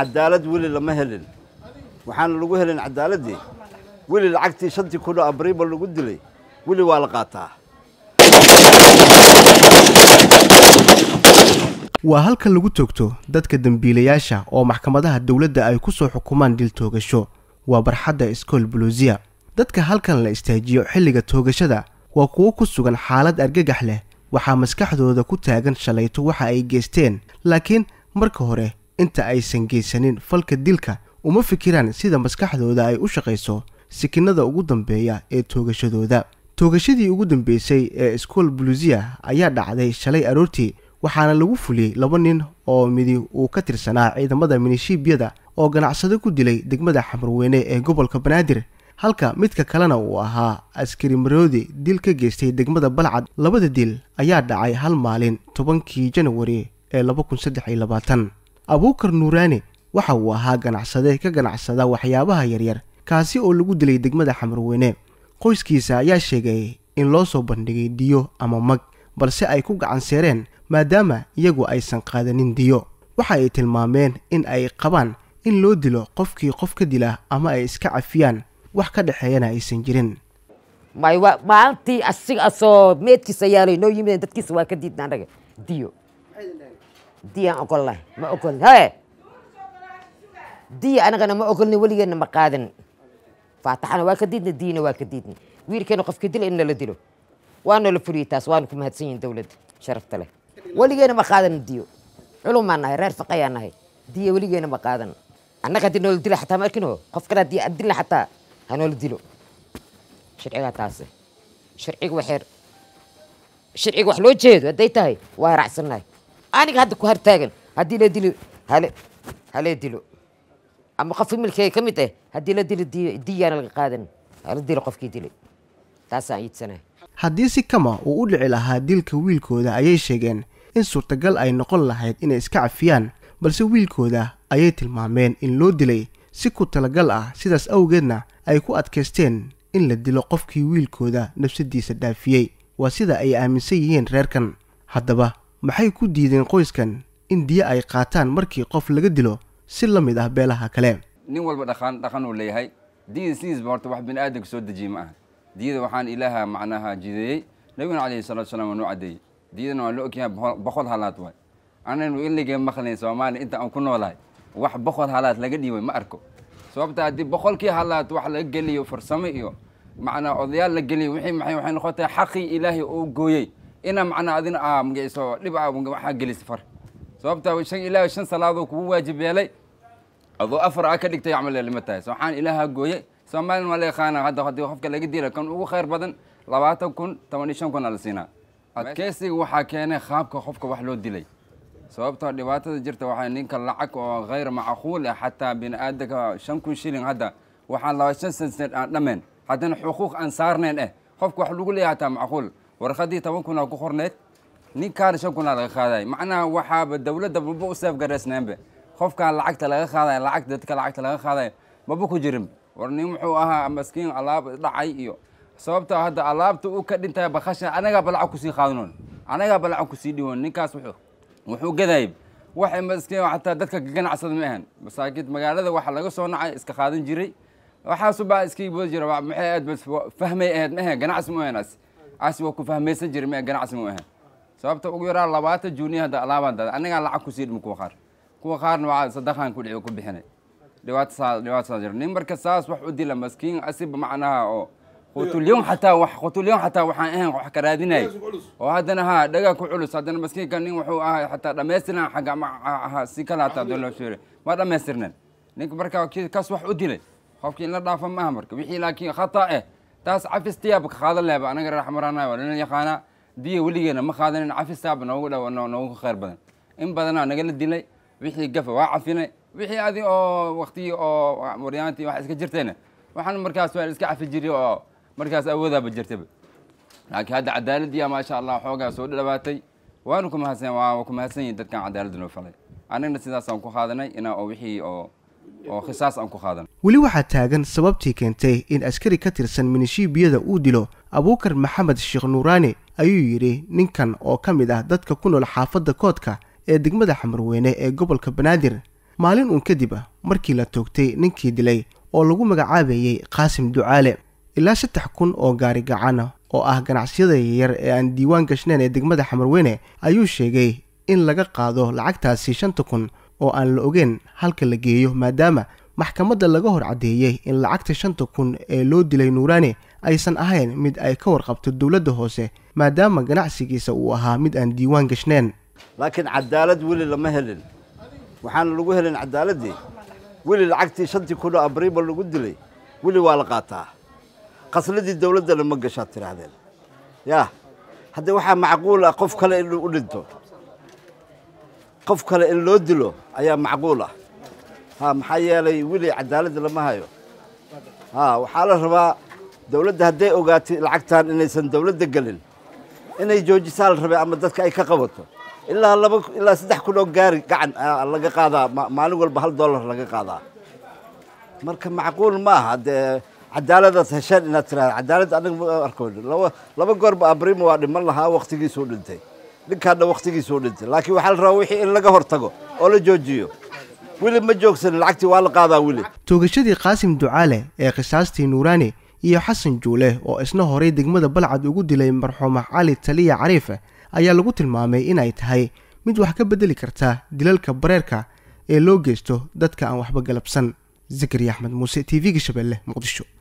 cadaalad weli lama helin waxaana lagu helin cadaaladdii weli lacagtii shantii kunoo abriiba lagu dilay weli waa la qaataa waa halkan lagu toogto dadka dembiilayaasha oo maxkamadaha dowladda ay ku soo xukumaan dil toogasho waa barxadda iskool buluusiya dadka halkan la istaajiyo xilliga toogashada waa kuwo ku sugan xaalad argagax leh waxaa maskaxdooda ku taagan shalayto waxa ay geysteen laakiin marka hore inta aysan geysanin falka dilka uma fikiraan sida maskaxdooda ay u shaqayso sikinada ugu dambeeya ee toogashadooda toogashadii ugu dambeysay ee iskuol bulusiya ayaa dhacday shalay aroortii waxaana lagu fuliyey laba nin oo midi uu ka tirsanaa ciidamada minishiibiyada oo ganacsado ku dilay degmada xamarweyne ee gobolka banaadir halka midka kalena uu ahaa askari maroodi dil ka geystay degmada balcad labada dil ayaa dhacay hal maalin tobankii januwari ee abuukar nuuraane waxa uu ahaa ganacsade ka ganacsada waxyaabaha yaryar kaasi oo lagu dilay degmada xamarweyne qoyskiisa ayaa sheegay in loo soo bandhigay diyo ama mag balse ay ku gacanseereen maadaama iyagu aysan qaadanin diyo waxa ay tilmaameen in ay qabaan in loo dilo qofkii qof ka dila ama ay iska cafiyaan wax ka dhexeeyana aysan jirin maalintii asiga asoo meedkiisa yaalay noo yimideen dadkiisa waa ka diidna diyo diyan ogolla ma ogolla haye diya anagana ma ogolni weligeena ma qaadin faataxana waa ka diidna diyana waa ka diidna wiilkeena qofka dila in nala dilo waa noola furiyey taas waanu ku mahadsan yihin dowladda sharafta leh weligeena ma qaadana diyo culumaa nahay reer faqayaa nahay diya weligeena ma qaadana annaga haddii noola dila xataa ma arkinoo qofkan haddii ad dila xataa ha noola dilo sharcigaa taase sharciga waxeer sharciga wax loo jeedo hadday tahay waa raacsannahay aniga hadda ku hartaagan haddii la dilo hale halee dilo ama qof imilkeyga ka mid ah haddii la dilo diyaana laga qaadan hala dilo qofkii dilay taasaan iidsanahay haddii si kama uu u dhici lahaa dilka wiilkooda ayay sheegeen in suurtagal ay noqon lahayd inay iska cafiyaan balse wiilkooda ayay tilmaameen in loo dilay si ku talagal ah sidaas awgeedna ay ku adkaysteen in la dilo qofkii wiilkooda nafsadiisa dhaafiyey waa sida ay aaminsan yihiin reerkan haddaba maxay ku diideen qoyskan in diyo ay qaataan markii qof laga dilo si la mid ah beelaha kale nin walba dhaqan dhaqan uu leeyahay diyada sidiisba horta wax biniaadanka soo dejiyey ma aha diyada waxaan ilaaha macnaha jideeyey nabiguna calayhi salatu salaam waa noo diyadana waan la ogyahay boqol halaad waay anaynu illigee maqlayn soomaaliya inta aan ku noolahay wax boqol halaad laga dhiibay ma arko sababta haddii boqolkii halaad wax laga geliyo farsamo iyo macnaa odayaal la geliyo wixii maxay waxay noqon tahay xaqii ilaahay oo gooyey ina macnaa adina aa magiciso dhib aa waxaa gelisa far sababta shan ilaahay shan salaadoo kugu waajib yeelay adoo afar aa ka dhigtay acmalelima tahay soxaan ilaahaa gooye soomaalin waa la yaqaana hadda haddii qofka laga diila kan ugu khayr badan labaatan kun toban iyo shan kun aa la siinaa adkeysiga waxaa keenay qaabka qofka wax loo dilay sababtoo dhibaatada jirta waxaa ninka lacag oo hayr macquul ah xataa bini-aadamka shan kun shilling hadda waxaan laba shan sanseed aan dhameen haddana xuquuq aan saarnayn eh qofka wax lagu leeyahay hataa macquul warqadii toban kun ku qorneyd ninkaana shan kun aa laga qaaday macnaha waxaaba dowladda maba u saafgaraysnaanba qofkaan lacagta laga qaaday lacag dadka lacagta laga qaaday maba ku jirin war nin muxuu ahaa maskiin alaab dhacay iyo sababtoo hadda alaabta uu ka dhintay bakasha anagaa balacag kusii qaadanon anagaa balacag kusii dhiwon ninkaas wuxuu gadayay waxay maskiin hataa dadka ka ganacsada ma ahan masaakiid magaalada waxa laga soo nacay iska qaadan jiray waxaasubaa iskii boodi jira maxay aad fahmay ahayd ma ahan ganacsi ma ahanaas asi waa ku fahmaysan jira m ganacsi mu ahan sababta ugu yaraa labaatan juuniya hadda alaabaan dada annagaan lacag ku sii dhima kuwa qaar kuwa qaarna waa sadaqaan ku dhici ku bixinay dhibaato saa dhibaato saa jira nin marka saas wax u dila maskiin asiba macnaha oo qutulyon xataa wax qutulyon xataa waxaan ahayn wax ka raadinayay oo haddana ha dhagaa ku culus haddana maskiinka nin wuxuu ahay xataa dhammaystirnaan xagga ma si kale hataa doo loo sheegay ma dhammaystirnan ninka marka kaas wax u dilay qofkii in la dhaafa maaha marka wixii laakiin khata eh taas cafis tiyaabka qaadan lahayba anaga raax maraana waa nala yaqaanaa diya weligeena ma qaadanin cafis tayaab noogu dhow noogu khayr badan in badanaa nagala dilay wixii gafa waa cafinay wixii adi oo waktigii oo waryaantii wax iska jirtayna waxaan markaas waa iska cafi jiray oo markaas awoodaaba jirtaba laakiin hadda cadaaladdiya maasha allah xoogaa soo dhawaatay waanu kumahadsan waa kumahadsan yihin dadkan cadaaladda noo falay annagna sidaasaan ku qaadanay inaa oo wixii oo oo khisaas aan ku qaadan weli waxaa taagan sababtii keentay in askari ka tirsan minishiibiyada uu dilo abuukar maxamed sheekh nuuraani ayuu yidhi ninkan oo ka mid ah dadka ku nool xaafadda koodka ee degmada xamarweyne ee gobolka banaadir maalin uun kadib ah, markii la toogtay ninkii dilay oo lagu magacaabayey qaasim ducaale ilaa saddex kun oo gaari gacana ah oo ah ganacsiyada yaryar ee aan diiwaan gashnayn ee degmada xamarweyne ayuu sheegay in laga qaado lacagtaasi shanta kun oo aan la ogeen halka la geeyo maadaama maxkamadda laga hor caddeeyey in lacagta shanta kun ee loo dilay nuuraani aysan ahayn mid ay ka warqabto dowladda hoose maadaama ganacsigiisa uu ahaa mid aan diiwaan gashneen laakiin cadaalad weli lama helin waxaana lagu helin cadaaladdii weli lacagtii shantii kunoo abriiba lagu dilay weli waa la qaataa qasladii dowladdana ma gashaad tidhaahdeen yaa haddee waxaa macquul ah qof kale inuu u dhinto qof kale in loo dilo ayaa macquul ah ha maxaa yeelay weli cadaaladda lama hayo ha waxaa la rabaa dawladda hadday ogaatay lacagtan inaysan dawladda gelin inay joojisaa la rabay ama dadka ay ka qabato ilaa laba ilaa saddex kun oo gaari gacan ah, laga qaadaa maalin walba hal dollar laga qaadaa marka macquul ma aha dee cadaaladaas hesheen inaad tiraada cadaalad anaga ah, ma arkoyno laba goorba abrimo waa dhiman lahaa wakhtigiisuu dhintay ninkaadna wakhtigiisuu dhintay laakiin waxaa la rabaa wixii in laga hortago oo la joojiyo weli ma joogsani lacagtii waa la qaadaa weli toogashadii qaasim ducaale ee khisaastii nuuraani iyo xasan juule oo isna horay degmada balcad ugu dilay marxuuma cali taliya cariife ayaa lagu tilmaamay inay tahay mid wax ka beddeli karta dilalka bareerka ee loo geysto dadka aan waxba galabsan zakariya axmed muuse t v-ga shabeelle muqdisho